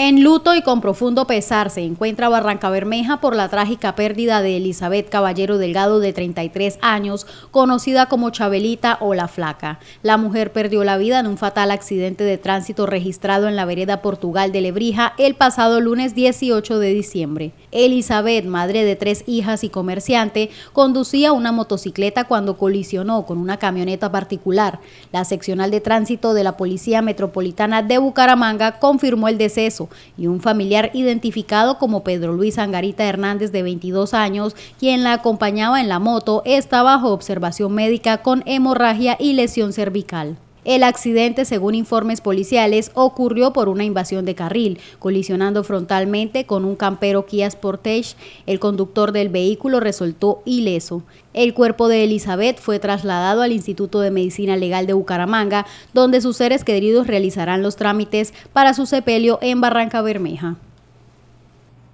En luto y con profundo pesar se encuentra Barranca Bermeja por la trágica pérdida de Elizabeth Caballero Delgado de 33 años, conocida como Chabelita o La Flaca. La mujer perdió la vida en un fatal accidente de tránsito registrado en la vereda Portugal de Lebrija el pasado lunes 18 de diciembre. Elizabeth, madre de tres hijas y comerciante, conducía una motocicleta cuando colisionó con una camioneta particular. La seccional de tránsito de la Policía Metropolitana de Bucaramanga confirmó el deceso y un familiar identificado como Pedro Luis Angarita Hernández de 22 años, quien la acompañaba en la moto, está bajo observación médica con hemorragia y lesión cervical. El accidente, según informes policiales, ocurrió por una invasión de carril, colisionando frontalmente con un campero Kia Sportage. El conductor del vehículo resultó ileso. El cuerpo de Elizabeth fue trasladado al Instituto de Medicina Legal de Bucaramanga, donde sus seres queridos realizarán los trámites para su sepelio en Barranca Bermeja.